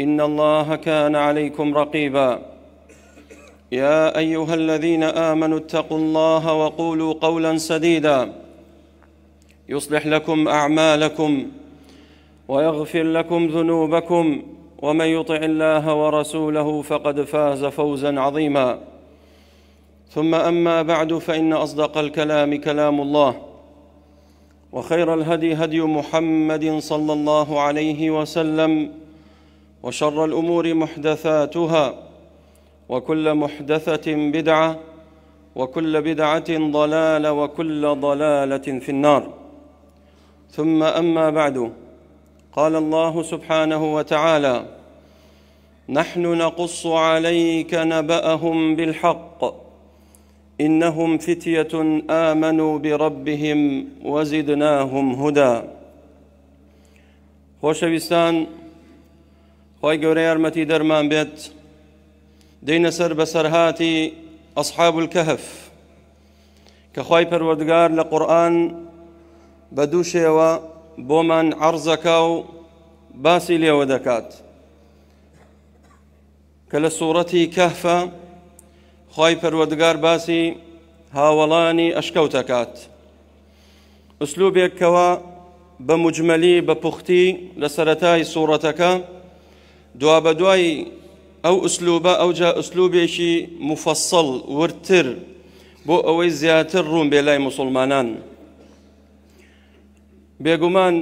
ان الله كان عليكم رقيبا يا ايها الذين امنوا اتقوا الله وقولوا قولا سديدا يصلح لكم اعمالكم ويغفر لكم ذنوبكم ومن يطع الله ورسوله فقد فاز فوزا عظيما ثم اما بعد فان اصدق الكلام كلام الله وخير الهدي هدي محمد صلى الله عليه وسلم وشر الامور محدثاتها وكل محدثه بدعه وكل بدعه ضلاله وكل ضلاله في النار ثم اما بعد قال الله سبحانه وتعالى نحن نقص عليك نباهم بالحق انهم فتيه امنوا بربهم وزدناهم هدى خوشەویستان خی گەورە یارمەتی دەرمان بێت دەینە سەر بە سەرهاتی ئەسحاب کەهف کە خی پەروەردگار لە قورآن بە دوو شێوە بۆمان عرزەکە و باسی لێوە دەکات کە لە سوورەتی کەفە خی پەروەردگار باسی هاوڵانی ئەشکەوتەکات ئوسلوبێکەوە بە مجمەلی بە پوختی لە سەتای سوورەتەکە دوا بە دوایی ئەو ئوسلوبە ئەو جا ئوسلوبێکی مفەسەڵ ورتر بۆ ئەوەی زیاتر ڕوون بێ لای مسلمانان. بێگومان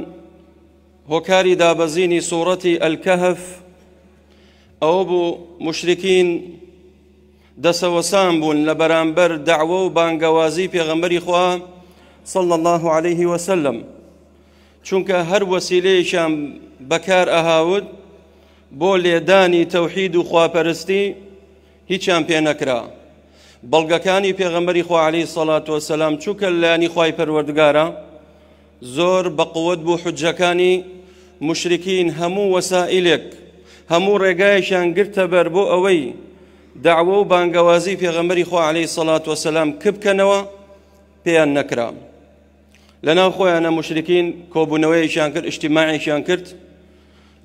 هۆکاری دابەزینی سوورەتی ئەلکەهف ئەو بوو مشرکین دەسەوەسان بوون لە بەرامبەر دعوە و بانگەوازی پێغەمبەری خوا صل الله عليه وسلم چونکە هەر وەسیلەیەشان بەکار ئەهاود بۆ لێدانی تەوحید و خواپەرستی هیچیان پێ نەکرا بەڵگەکانی پێغەمبەری خواعالی سەڵات و سەسلام چووکە لایانی خی پەروەردگارە زۆر بەقوت بوو حجەکانی مشرکین هەموو وەسائلێک هەموو ڕێگایشیان گرتە بەر بۆ ئەوەی داوە و بانگەوازی پێغەمبەری خواعالی سەڵات و سەسلام کبکەنەوە پێیان نەکرا لەناو خۆیانە مشرکین کۆبوونەوەیشان کرد شتیماعیشان کرد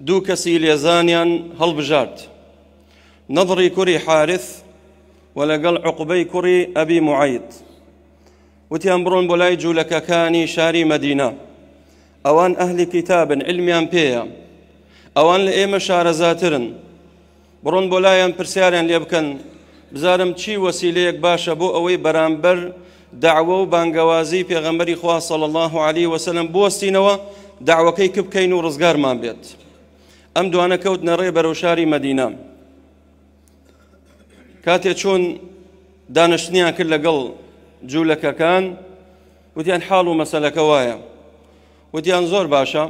دوو کەسی لێزانیان هەڵبژارد نەضڕی کوری حارث و لەگەڵ عقوبەی کوڕی ئەبی معید وتیان بڕۆن بۆ لای جوولەکەکانی شاری مەدینا ئەوان ئەهلی کتابن علمیان پێیە ئەوان لە ئێمە شارەزاترن بڕۆن بۆ لایەن پرسیاریان لێ بکەن بزارم چی وەسیلەیەک باشە بۆ ئەوەی بەرامبەر داوە و بانگەوازی پێغەمبەری خوا سەڵ الله عليه وسلم بوەستینەوە داوەکەی کبکەین و ڕزگارمان بێت. ئەم دوانە کەوت نەڕێ بەرەو شاری مەدینا کاتێ چۆن دانشتنیان کرد لەگەڵ جوولەکەکان وتیان حاڵ و مەسەلەکە وایە وتیان زۆر باشە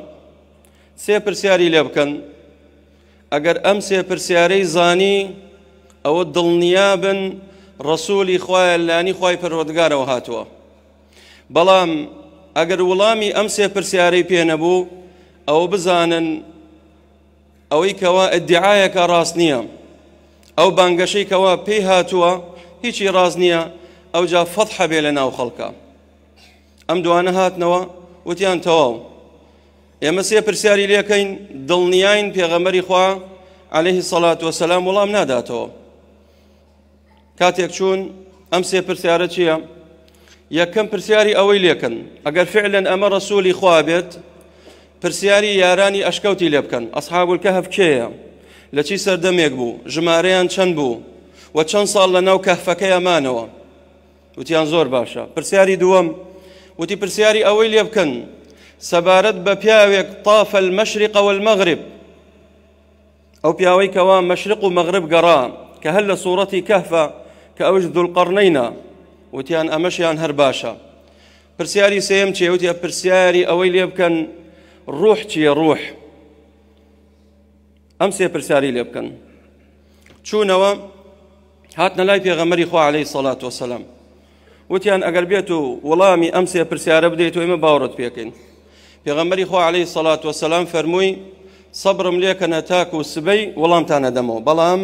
سێ پرسیاری لێ بکەن ئەگەر ئەم سێ پرسیارەی زانی ئەوە دڵنیا بن ڕسوولی خوایە لانی خی پەروەگارەوە هاتووە بەڵام ئەگەر وڵامی ئەم سێ پرسیارەی پێ نەبوو ئەوە بزانن ئەوەی کەوا ئەدعاایەکە ڕاست نییە ئەو بانگەشەیکەوە پێی هاتووە هیچی ڕاست نییە ئەو جا فەت حەبێ لە ناو خەڵکە ئەم دوانە هاتنەوە وتیان تەواو ئێمە سێ پرسیاری لەکەین دڵنیاین پێغەمەری خوا عليهەیهی سەلات وەسەسلام وەڵام ناداتەوە کاتێک چوون ئەم سێ پرسیارە چییە؟ یەکەم پرسیاری ئەوەی لێکن ئەگەر فعلەن ئەمە ڕسوولی خوا بێت پرسیاری یارانی ئەشکەوتی لێ اصحاب ئەسحابولکە هەفکەیە لچی چی سەردەمێک بو جماریان چن بو و چن چەند ساڵ لە ناو و تیان زور باشا پرسیاری و تی پرسیاری ئەوەی لێ بکەن سەبارەت بە پیاوێک تافە مەشرقەوە المەغرب ئەو پیاوەی کەوا مەشرق و مەغرب گەڕا کە هەل لە سوورەتی کەفە کە ئەوش دوڵقڕنینە وتیان ئەمەشیان هەر باشە پرسیاری سێم چێوتی پرسیاری اوی لێ بکەن روح چیە روح ئەم برسالي پرسیاری شو نوا هاتنا لاي لای پێغەمەری خوا عليهەی سەڵات وسلام وتیان ئەگەر بێت و وەڵامی ئەم سێ پرسیارە بدەیت و ئمە باوەت پێکەین پێغەمبەری خوا عليهەی صبر وسلام فەرمووی سەبرم لێکەنە ولام و سبەی وەڵامتانە دەمەوە بەڵام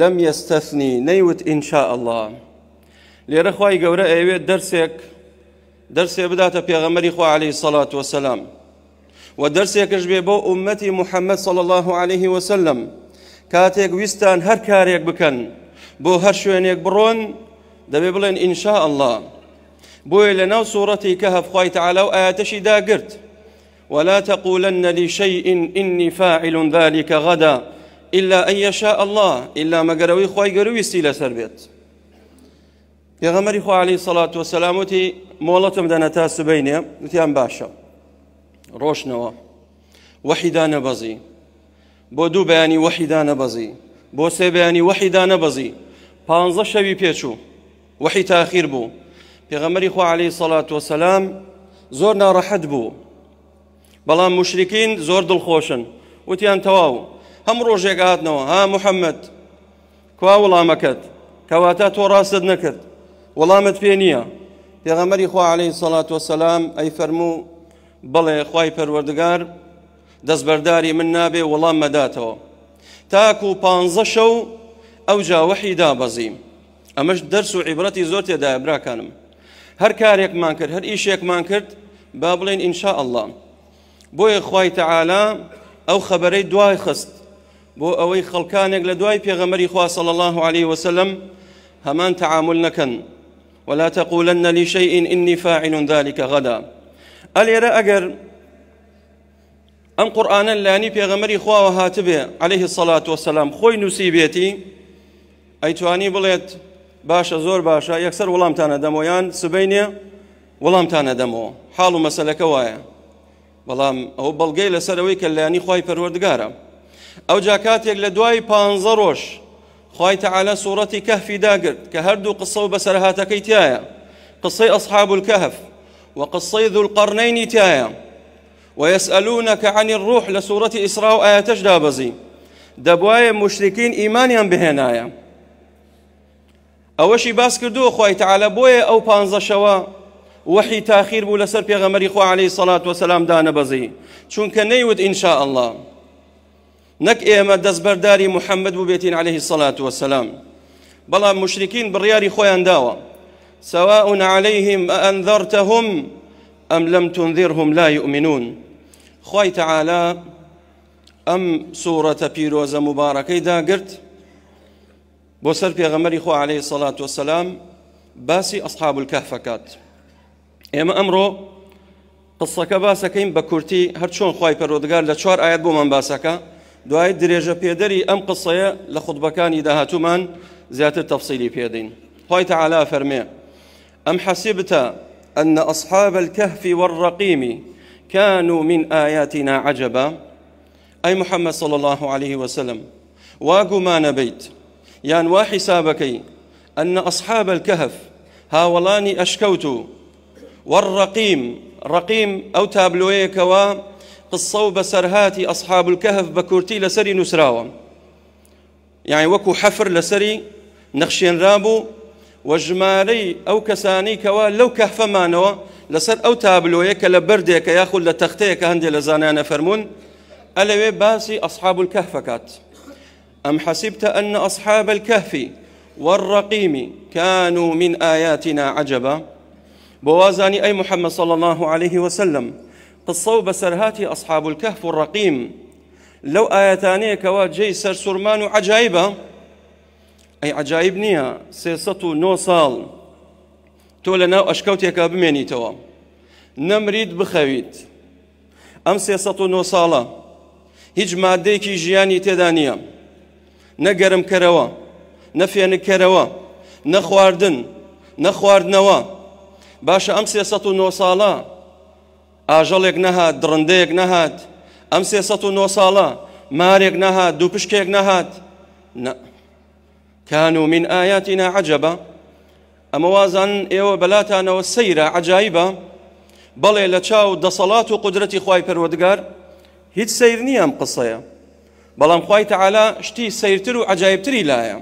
لەم یستەفنی نەیوت ئینشاء الله لێرە خوای أيوة درسك دەرسێک دەرسێ بداتە پێغەمەری خوا عليه الصلاة وسلام ودرس دەرسێکش بێ أمتي محمد صلى الله عليه وسلم كاتيك ويستان هەر بكن بو بۆ هەر شوێنێک بڕۆن دەبێ إن شاء الله بو لناو سورتي كهف خوي تعالى وآياتشي دا قرت ولا تقولن لشيء إني فاعل ذلك غدا إلا أن يشاء الله إلا ما قروي خواي قروي سيلة سربيت يا غمري خو عليه الصلاة والسلام وتي مولتم دنا تاس بيني وتي باشا ڕۆشنەوە وەحیدا نەبەزی بۆ دوو بەیانی وەحیدا نەبەزی بۆ سێ بەیانی وەحیدا نەبەزی پانزە شەوی پێچوو وەحی تاخیر بوو پێغەمەری خوا عليهەی سەڵات وەسەسلام زۆر ناڕەحەت بوو بەڵام مشرکین زۆر دڵخۆشن وتیان تەواو هەم ڕۆژێک هاتنەوە ها محەممەد کوا وڵامەکەت کەواتە تۆ ڕاستت نەکرد وەڵامت پێ نییە پێغەمەری خوا عليهەی سەڵات وەسەسلام ئەی فەرموو بڵێ خی پەروەردگار دەستبەرداری من نابێ وەڵام مەداتەوە تاکو و پانزە شەو ئەو جاوەحی دابەزیم ئەمەش دەرس و عیبەتی زۆر تێدایە براکانم هەر کارێکمان کرد هەر ئیشێکمان کرد با بڵێن ئینشا ئەلله بۆیە خی تەعالا ئەو خەبەرەی دوای خست بۆ ئەوەی خەڵکانێک لە دوای پێغەمەری خواسەڵ الله عليه وسلم هەمان تەعامل نەکەن ولا تقولن لشيء إني فاعل ذلك غدا ألي را أجر أم قرآن اللاني في غمري خوا وهاتبه عليه الصلاة والسلام خوي نصيبتي أي تواني بلت باشا زور باشا يكسر ولام تانا دمويان سبيني ولام تانا دمو حالو مسألة كوايا بلام هو بلقي لسروي كلاني خوي فرورد قارا أو جاكات يقل دواي بانزروش خوي تعالى صورتي كهف داقر كهردو قصة بسرها كيتيايا قصي أصحاب الكهف وقصي ذو القرنين تايا ويسألونك عن الروح لسورة إسراء آياتش دابزي دبوايا مشركين إيمانيا بهنايا أوشي باس كردو خواهي تعالى بوي أو بانزا شوا وحي تاخير بو لسر پیغمبري خو عليه الصلاة والسلام دانا بزي كان نيود إن شاء الله نك إيما دزبرداري محمد بوبيتين عليه الصلاة والسلام بلا مشركين برياري خويا داوا سواء عليهم أأنذرتهم أم لم تنذرهم لا يؤمنون خوي تعالى أم سورة بيروز مباركة إذا قرت بوسر بيغمري خو عليه الصلاة والسلام باسی ئەسحاب کەفەکات. ئێمە ئەمڕۆ قسەکە باسەکەین بكورتي کورتی هەر چۆن خی پەرۆدگار لە چوار ئاەت بۆمان باسەکە دوای درێژە پێدەری ئەم قسەیە لە خودبەکانی داهاتومان زیاتر تەفسیلی پێدەین. خوي تعالى فرمي أم حسبت أن أصحاب الكهف والرقيم كانوا من آياتنا عجبا أي محمد صلى الله عليه وسلم واقما نبيت يان وحسابك أن أصحاب الكهف هاولاني أشكوت والرقيم رقيم أو تابلويك و قصة بسرهاتي أصحاب الكهف بكورتي لسري نسراوة يعني وكو حفر لسري نخشين رابو وەژمارەی او کەسانی کەوا لەو کەفەمانەوە لەسەر ئەو تابلۆیە کە لە بردێکە یاخود لە لتختيك هەندێک لە فرمون الا ئەلەوێ اصحاب الكهف الكهفكات أم حسبت أن أصحاب الكهف والرقيم كانوا من آياتنا عجبا بوازاني أي محمد صلى الله عليه وسلم قصوا بسرهاتي أصحاب الكهف والرقيم لو آياتانيك واجي سر سرمان عجائبا ئەی عجایب نییە سێ و ساڵ تۆ لە ناو ئەشکەوتێکە بمێنیتەوە نەمرید بخەویت ئەم سێ و ساڵە هیچ مادەیەکی ژیانی تێدا نییە نەگەرم کەرەوە نەفێنکەرەوە نەخواردن نەخواردنەوە باشە ئەم سێ و ساڵە ئاژەڵێک نەهات درندەیەک نەهات ئەم سێ و ساڵە مارێک نەهات دوو پشکێک نەهات نە كانوا من آياتنا عجبا أما إيو بلاتان والسيرة عجائبة بل إلا تشاو دەسەڵات قدرة قدرەتی خی پەروەردگار هیچ سیر نییە ئەم قسەیە بەڵام خی تەعالا شتی سیرتر و عجایبتری لایە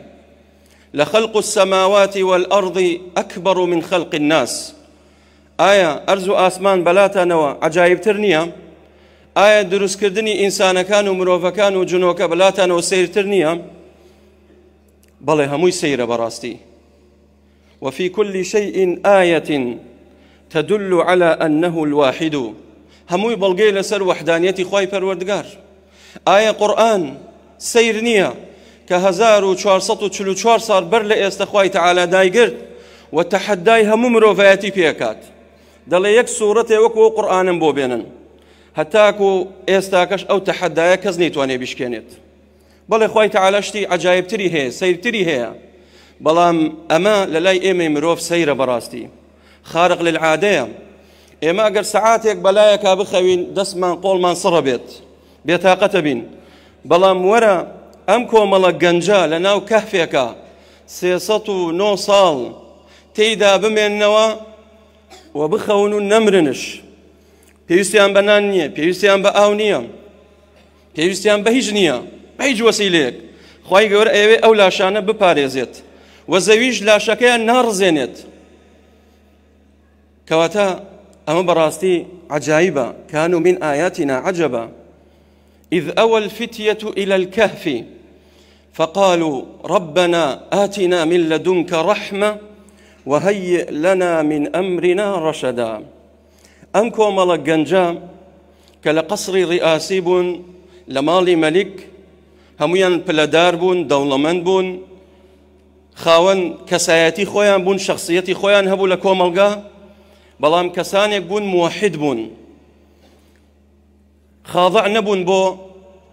لە خەلق من خلق الناس آية أرزو آسمان بلاتان بەلاتانەوە عجایبتر آية ئایا دروستکردنی كانوا و كانوا و جنۆکە بەلاتانەوە سیرتر بله هموی سیر براستی و فی کلی شيء آیت تدل على أنه الواحد هموی بلگی لسر وحدانيتي خواي پروردگار آیه قرآن سیر نیا که هزار و چوار ست و چلو چوار سار بر لئیست خواهی تعالی دای گرد و تحدای همو مروفياتي پيكات دل یک سورت وکو قرآن بو بينن هتاكو ایستاکش او تحدای کزنی توانی بشكينيت بەڵێ خی تعالشتی عجاایبتری هەیە سیرتری هەیە بەڵام ئەمە لە لای ئێمە مرۆڤ سەیرە بەڕاستی خارق للعادەیە ئێمە ئەگەر سعاتێک بەلایەکە بخەوین دەستمان قۆڵمان سڕە بێت بێتاقەتە بین بەڵام وەرە ئەم کۆمەڵە گەنجە لە ناو کەفێکە سێسە و نۆ ساڵ تێیدا بمێننەوە و بخەون و نەمرنش پێویستیان بەنان نییە پێویستیان بە ئاو نییە پێویستیان بە هیچ بيج وسيلك خوي خی أيوه ئەوێ ئەو بباريزت بپارێزێت وە زەویش لاشەکەیان كواتا کەواتە براستي عجائبة كانوا من آياتنا عجبا إذ أول فتية إلى الكهف فقالوا ربنا آتنا من لدنك رحمة وهيئ لنا من أمرنا رشدا أم كومالا جنجا كالقصر رئاسي بون لمالي ملك هميان بلدار بون دولمن بون خاون كسايتي خويا بون شخصيتي خويا هبو لە کۆمەلگا بلام كسانيك بون موحد بون خاضع نەبوون بو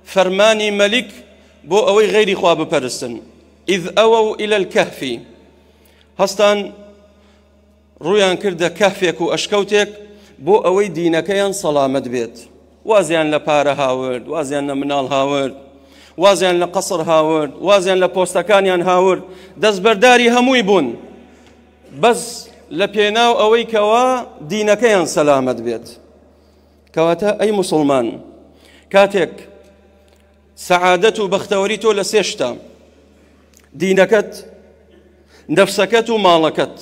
فرماني ملك بو اوي غيري خواب بپەرستن اذ ئەوە إلى الكهف هستان رويان کردە كهفك و ئەشکەوتێک بۆ ئەوەی دینەکەیان سەلامت بێت وازیان لە پارە هاورد وازیان لە هاورد وازیان لە قەسر هاورد وازیان لە پۆستەکانیان هاورد دەستبەرداری هەمووی بوون بەس لە پێناو ئەوەی کەەوە دینەکەیان سەلامت بێت کەواتە ئەی مسلمان کاتێک سەعادەت و بەختەوەری تۆ لە سێشتا دینەکەت نەفسەکەت و ماڵەکەت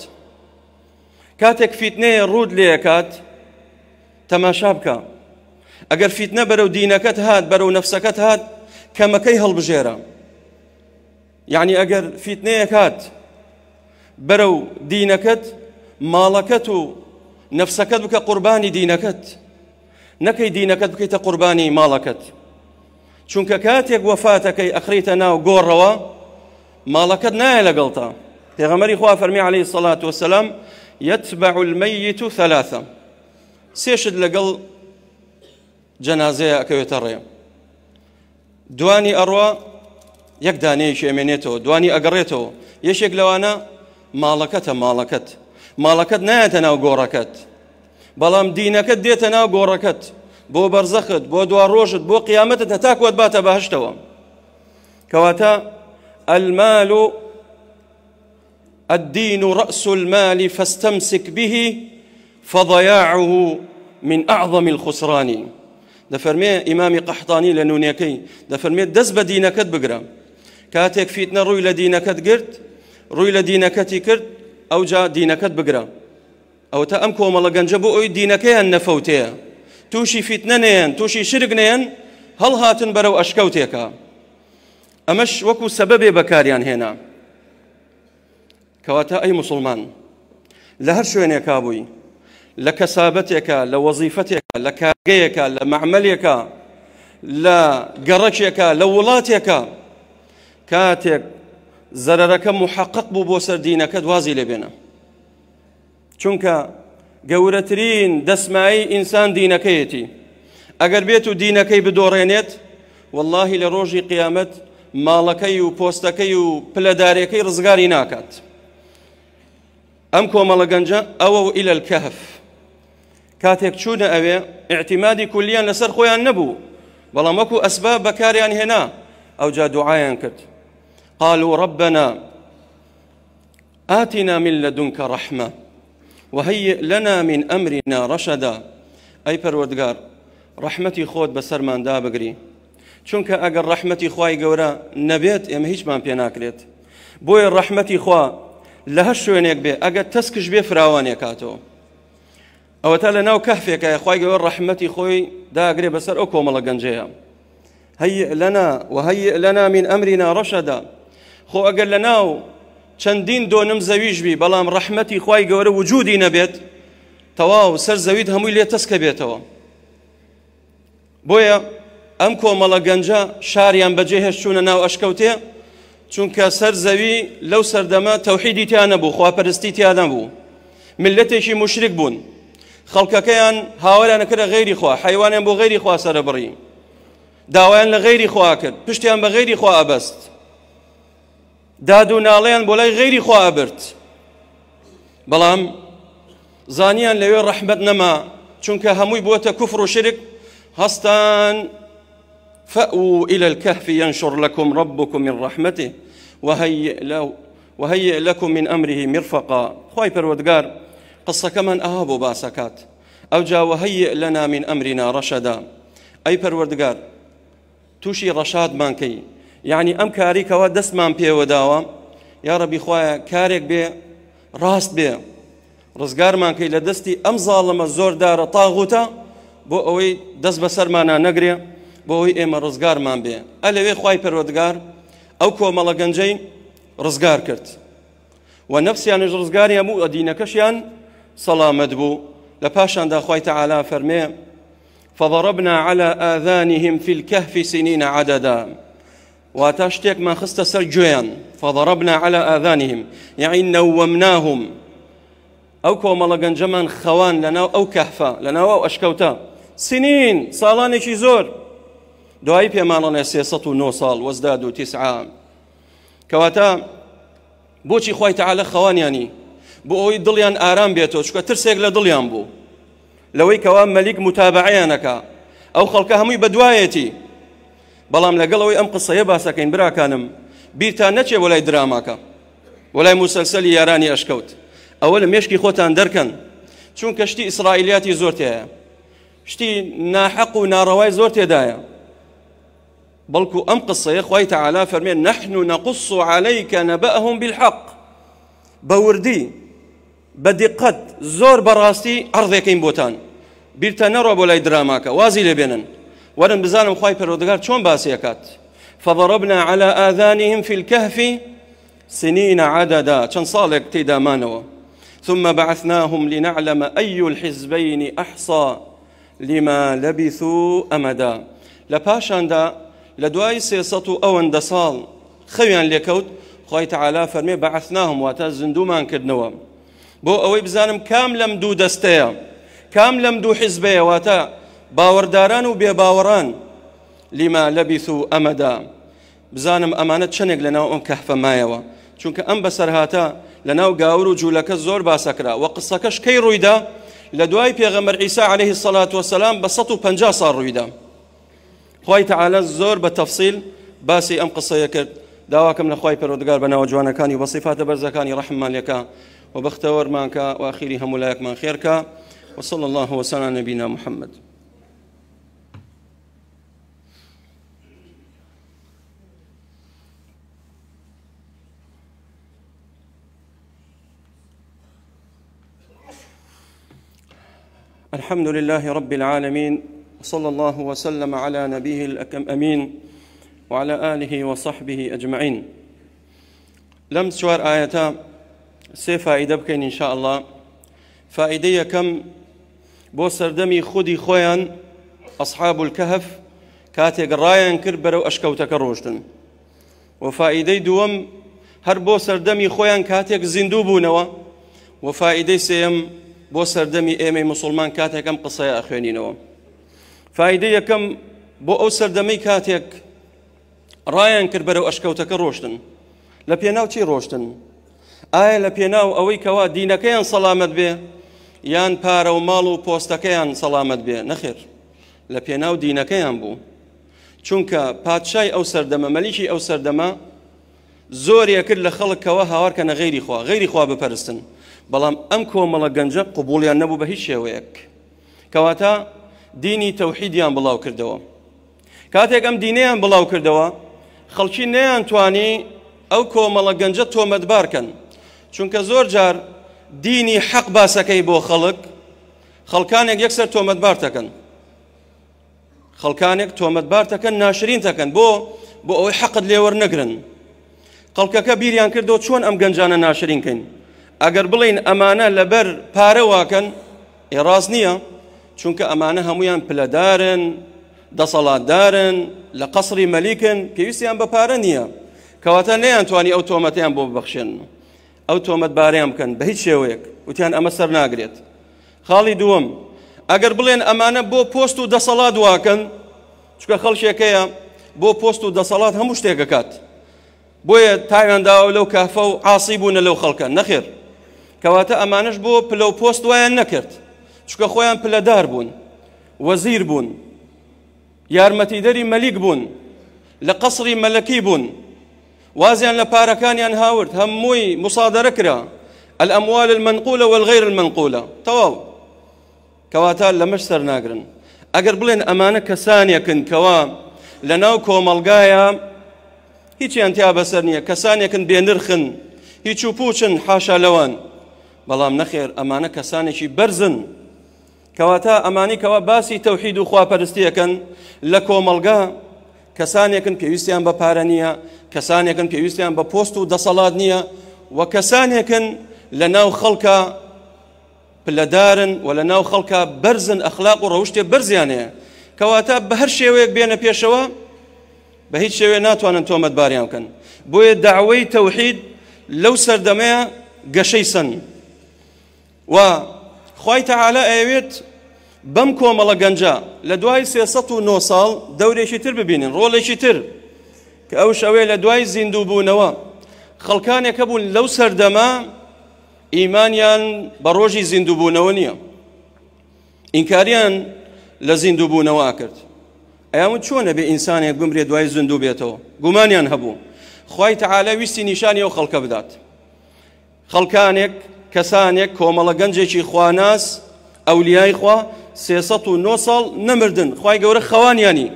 کاتێک فیتنەیە ڕوود لێکات تەماشا بکە ئەگەر فیتنە بەرەو دینەکەت هات بەرەو نەفسەکەت هات كما كيهل بجيرة يعني أجر في اثنين برو دينكت مالكت نفسكت بك قرباني دينكت نكي دينكت بكيت قرباني مالكت چونك كاتيك وفاتك أخريتنا وقوروا مالكت نايل يا غماري خواه فرمي عليه الصلاة والسلام يتبع الميت ثلاثة سيشد لقل جنازية كيوتريا دواني أروى يك دانەیەکی ئەمێنێتەوە دوانی ئەگەڕێتەوە یەشێک لەوانە ماڵەکەتە مالكت مالكت مالكت ناو گۆڕەکەت بلام دينك ديتنا ناو بو برزخت بو دوار روشت بو بۆ قیامەتت هەتاکووەت بهشتو كواتا المال الدين رأس المال فاستمسك به فضياعه من أعظم الخسران دەفەرمێ ئیمامی قەحتانی لە نوونەکەی دەفەرمێت دەست بە دینەکەت بگرە کاتێک فیتنە ڕووی لە دینەکەت گرت ڕووی لە دینەکەتی کرد ئەو جا دینەکەت بگرە ئەو تا ئەم کۆمەڵە گەنجە بۆ ئەوی دینەکەیان نەفەوتەیە تووشی فیتنەنێن تووشی شرگنێن هەڵ هاتن بەرەو ئەشکەوتێکە ئەمەش وەکو سەبەبێ بەکاریان هێنا کەواتە ئەی مسلمان لە هەر شوێنێک کابووی لە کەسابەتێکە لە وەزیفەتێکە لە کارگەیەکە لە مەعملێکە لە گەڕەکێکە لە وڵاتێکە کاتێک زەرەکە محەقق بوو بۆ سەردینەکە دوازی لێبێنە چونکە گەورەترین دەسمایی ئینسان دینەکەیەتی ئەگەر بێت و دینەکەی بدۆڕێنێت واللهی لە ڕۆژی قیامەت ماڵەکەی و پۆستەکەی و پلەدارەکەی ڕزگاری ناکات ئەم کۆمەڵە گەنجە ئەوە و ئیلە کەهف کاتێک چوونە ئەوێ اعتیمادی کولیان لەسەر خۆیان نەبوو بەڵام وەکو ئەسبە بەکاریان هێنا ئەو جا دوعاان کرد قالوا ربنا آتنا من لدنك رحمة وهيئ لنا من أمرنا رشدا أي پروردگار رحمتي خود بسر من دا بگري چونك اگر رحمتي خواي گورا نبيت ام هیچ من پێناکرێت بۆیە رحمتي خوا لە هەر شوێنێک بێ ئەگەر تەسکش بێ فراوانێکاتەوە ئەوە تا لە ناو کەفێکە خی گەوە ڕەحمەتی خۆی داگرێ بەسەر ئەو کۆمەڵە گەنجەیە هەی لەنا وهەی لەنا من ئەمرینا ڕەشەدا خۆ ئەگەر لە ناو چەندین دۆنم زەویژبی بەڵام ڕەحمەتی خی گەورە وجودی نەبێت تەواو سەر زەویت هەمووی لێ تەسکە بێتەوە بۆیە ئەم کۆمەڵە گەنجە شاریان بەجێ هێش چوونە ناو ئەشکەوتێ چونکە سەر زەوی لەو سەردەمە تەوحیدی تیانە بوو خواپەرستی تیادە بوو ملەتێکی مشرک بوون خلق كيان خەڵکەکەیان نكره غيري خوا حيوان بۆ غيري خوا سربري داوان لغيري خوا کرد پشتیان بە غێری خوا أبست دادو و ناڵیان بۆ لای خوا أبرت بلام زانيان لەوێ رحمة نما چونك هەمووی بووەتە كفر وشرك هستان فأو إلى الكهف ينشر لكم ربكم من رحمته وهيئ, له وهيئ لكم من أمره مرفقا خواهي پروردگار قسەکەمان ئەها بۆ باسەکات ئەو جاوە هەیە لەنا من ئەمرینا ڕەشەدا ئەی پەروەردگار تووشی ڕەشادمانکەی یعنی ئەم کاریکەوە دەستمان پێوەداوە یا ڕەبی خوایە کارێک بێ ڕاست بێ ڕزگارمانکەی لە دەستی ئەم زاڵەمە زۆردارە تاغوتە بۆ ئەوەی دەست بە سەرمانە نەگرێ بۆ ئەوی ئێمە ڕزگارمان بێ ئە لەوێ خی پەرۆدگار ئەو کۆمەڵە گەنجەی ڕزگار کرد و نەفسیانش ڕزگاری هەموو ئەدینەکەشیان صلاة مدبو لە دا خی تعالى فەرمێ فضربنا على آذانهم في الكهف سنين عددا واتە ما خست سەر گوێیان فضربنا على ئاذانهم یعین نەوەمناهم ئەو کۆمەڵە گەنجەمان خەوان لەناو ئەو کەحفە لەناو ئەو ئەشکەوتە سنین ساڵانێکی زۆر دوایی پێمانڵێ سێسە و نو صال وازدادوا تسعة كواتا بوشي خوي تعالى خوان يعني بۆ ئەوی دڵیان ئارام بێتەوە چکە ترسێک لە دڵیان بوو لەوەی کەوا مەلیک متابعیانەکە ئەو خەڵکە هەمووی بەدوایەتی بەڵام لەگەڵەوەی ئەم قسەیە باسەکەین براکانم بیرتان نەچێ وەلای دراماکە وەلای موسەلسەلی یارانی ئەشکەوت ئەوە لە مێشکی خۆتان دەرکەن چون کەشتی ئیسرائیلیاتی زۆر تەیە شتی ناحق و ناڕەوای زۆر تێدایە بەڵکو ئەم قسەیە خی تەعالا فەرمێن نەحن و نەقص و عليهیکە نەبەهم بالحق بەوردی بدقت زور براستي بەڕاستی ئەڕێکەکەین بوتان بیرتە نەڕۆ بۆ لای وازي لبنان ورن وەرن بزانم خی پەرۆدگار چۆن باسيكات فضربنا على آذانهم في الكهف سنين عددا صالك تيدا مانو ثم بعثناهم لنعلم أي الحزبين أحصى لما لبثوا أمدا لە پاشاندا لدواي دوای أو و صال خيان خەویان لێکەوت خۆی فرمي بعثناهم بەعثناهم واتە زندومان بو اوي بزانم کام لەم دوو دەستەیە کام لەم دوو حیزبەیەواتە باوەڕداران و بێباوەڕان لیما لەبیث و ئەمەدا بزانم امانه چنێک لناو ام کەحفە مایەوە چونکە ام بەسەرهاتە لەناو گاور و جوولەکە زۆر باسەکرا و قسەکەش کەی ڕوویدا لە دوای پێغەمەر ئیسا عليه سەلات وسلام بە 150 ساڵ ڕوویدا خی تعاالە زۆر بە تەفسیل باسی ئەم قسەیە کرد داواکەم لەخوای پەرۆدگار بەناوە جوانەکانی بە رحمان لكا وبختور مانكا واخیری هەموو من خيرك وصلى الله وسلم على نبينا محمد الحمد لله رب العالمين صلى الله وسلم على نبيه الأمين وعلى آله وصحبه أجمعين لم سوار آياتا سێ فائدە بکەین انشاءله فائدە یەکەم بۆ سەردەمی خودی خۆیان ئەصحاب الکەهف کاتێک ڕایان کرد بەرەو ئەشکەوتەکە ڕۆشتن و فائدەی دووەم هەر بۆ سەردەمی خۆیان کاتێک زیندوو بوونەوە و فائدەی سێم بۆ سەردەمی ئێمەی مسلمان کاتێکم قسەیە ئەخوێنینەوە فائدە یەکەم بۆ ئەو سەردەمەی کاتێک ڕایان کرد بەرەو ئەشکەوتەکە ڕۆشتن لە پێناو چی ڕۆشتن ئایا لە پێناو ئەوەی کەوا دینەکەیان سەلامت بێ یان پارە و ماڵ و پۆستەکەیان سەلامت بێ نەخێر لە پێناو دینەکەیان بوو چونکە پادشای ئەو سەردەمە مەلیشی ئەو سەردەمە زۆریە کرد لە خەڵکەوە هاوارکە نە غیری خوا غیری خوا بپەرستن بەڵام ئەم کۆمەڵە گەنجە قوبولیان نەبوو بە هیچ شێوەیەک کەواتە دینی تەوحیدیان بڵاو کردەوە کاتێک ئەم دینیان بڵاو کردەوە خەڵکی نەیان توانی ئەو کۆمەڵە گەنجە تۆمەتبارکەن چونکە زۆر جار دینی حەق باسەکەی بۆ خەڵک خەڵکانێک یەکسەر تۆمەتبار دەکەن خەڵکانێک تۆمەتبار دەکەن ناشرین دەکەن بۆ بۆ ئەوەی حەقت لێوە نەگرن خەڵکەکە بیریان کردو چۆن ئەم گەنجانە ناشرینکەین ئەگەر بڵین ئەمانە لەبەر پارە واکەن ئێڕاز نییە چونکە ئەمانە هەمویان پلەدارن دەسەڵاتدارن لە قەسری مەلیکن پێویستیان بە پارە نییە کەواتە نەیان توانی ئەو تۆمەتیان بۆ ببەخشێن. ئەو تۆمەتباریان بکەن بە هیچ شێوەیەک وتیان ئەمە سەر ناگرێت خاڵی دووەم ئەگەر بڵێن ئەمانە بۆ پۆست و دەسەڵات واکەن چکە خەڵکێکەیە بۆ پۆست و دەسەڵات هەموو شتێکەکات بۆیە تاویانداوە لەو کافە و عاسی بوونە لەو خەڵکە نەخێر کەواتە ئەمانش بۆ پلە و پۆست وایان نەکرد چکە خۆیان پلەدار بوون وەزیر بوون یارمەتیدەری مەلیک بوون لە قەسری مەلەکی بوون وازیان لە پارەکانیان هاورد هەمووی مسادرە کرا ئەموال المەنقولە والغیر المەنقولە تەواو کەواتە لەمەش سەر ناگرن ئەگەر بڵێن ئەمانە کەسانێکن کەوا لە ناو کۆمەلگایە هیچیان تیا بەسەر نییە کەسانێکن بێنرخن هیچ و پوچن حاشا لەوان بەڵام نەخێر ئەمانە کەسانێکی بەرزن کەواتە ئەمانی کەوا باسی تەوحید و خواپەرستیەکەن لە کۆمەلگا کەسانێکن پێویستیان بە پارە نییە کەسانێکن پێویستیان بە پۆست و دەسەڵات نییە و کەسانێکن لە ناو خەڵکە پلەدارن و لە ناو خەڵکە بەرزن ئەخلاق و ڕەوشتێ بەرزیانەیە کەواتە بە هەر شێوەیەک بێنە پێشەوە بە هیچ شێوێ ناتوانن تۆمەت باریان بکەن بۆیە داوەی تەوحید لەو سەردەمەیە گەشەی سن و خی تەعاالە ئەوێت بەم کۆمەڵە گەنجە لە دوای 309 ساڵ دەورێکی تر ببینن ڕۆڵێکی تر کە ئەو شەوەیە لە دوای زیندوو بوونەوە خەڵکانێکە بوون لەو سەردەما ئیمانیان بە ڕۆژی زیندوو بوونەوە نییە ئینکاریان لە زیندوو بوونەوە کرد ئەیان چۆنە بێ ئینسانێک بمرێ دوای زیندوو بێتەوە گومانیان هەبوو خی تەعاالە ویستی نیشانی ئەو خەڵکە بدات خەڵکانێک کەسانێک کۆمەڵە گەنجێکی خواناس ئەولیای خوا سێسە و نۆ ساڵ نەمردن خی گەورە خەوانیانی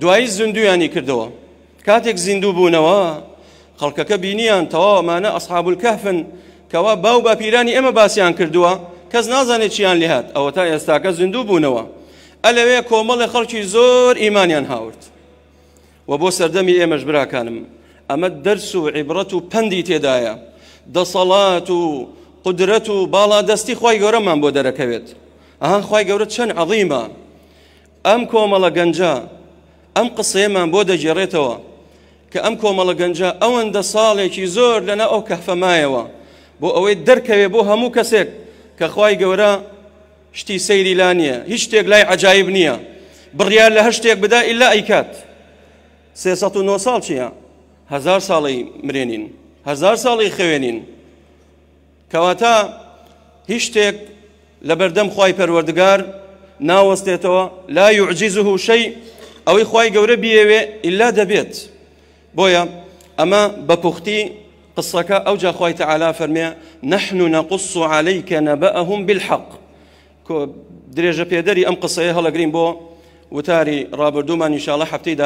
دوایی زیندویانی کردەوە کاتێک زیندوو بوونەوە خەڵکەکە بینیان تەواوەمانە ئەسحابول کەفن کەوا باو باپیرانی ئێمە باسییان کردووە کەس نازانێت چیان لێهات ئەوە تا ئێستاکە زیندوو بوونەوە ئەلەوێ کۆمەڵی خەڵکی زۆر ئیمانیان هاورد و بۆ سەردەمی ئێمەش براکانم ئەمە دەرس و عیبرەت و پندی تێدایە دەسەڵات و قدرەت و باڵادەستی خی گەورەمان بۆ دەرەکەوێت ئەهان خی گەورە چەند عظیمە ئەم کۆمەڵە گەنجە ئەم قسەیەمان بۆ دەجێڕێتەوە کە ئەم کۆمەڵە گەنجە ئەوەندە ساڵێکی زۆر لەنا ئەو کەفەمایەوە بۆ ئەوەی دەرکەوێ بۆ هەموو کەسێک کە خی گەورە شتی سەیری لا نییە هیچ شتێک لای عجایب نییە بڕیار لە هە شتێک بدا ئللا ئەیکات سێ نه ساڵ چییە هزار ساڵی مرێنین هزار ساڵی خوێنین کەواتە هیچ شتێک لبردم خواي پروردگار ناوستيتوا لا يعجزه شيء او خواي گوره بيوي الا دبیت بويا اما بپختي قصه او جا خواي تعالی فرمي نحن نقص عليك نبأهم بالحق درێژە پێدەری ئەم قسەیە هەڵەگرین بۆ وتاری ڕابردومان نیشاڵە هەفتەی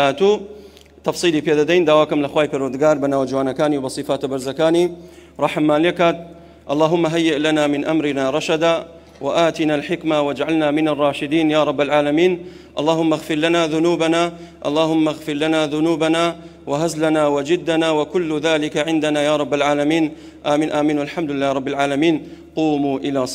تفصيلي في پێدەدەین داواکەم لە خی پەرۆدگار بەناوە جوانەکانی و وبصفات برزكاني رحم مالكات اللهم هيئ لنا من أمرنا رشدا واتنا الحكمه واجعلنا من الراشدين يا رب العالمين اللهم اغفر لنا ذنوبنا اللهم اغفر لنا ذنوبنا وهزلنا وجدنا وكل ذلك عندنا يا رب العالمين امين امين والحمد لله رب العالمين قوموا الى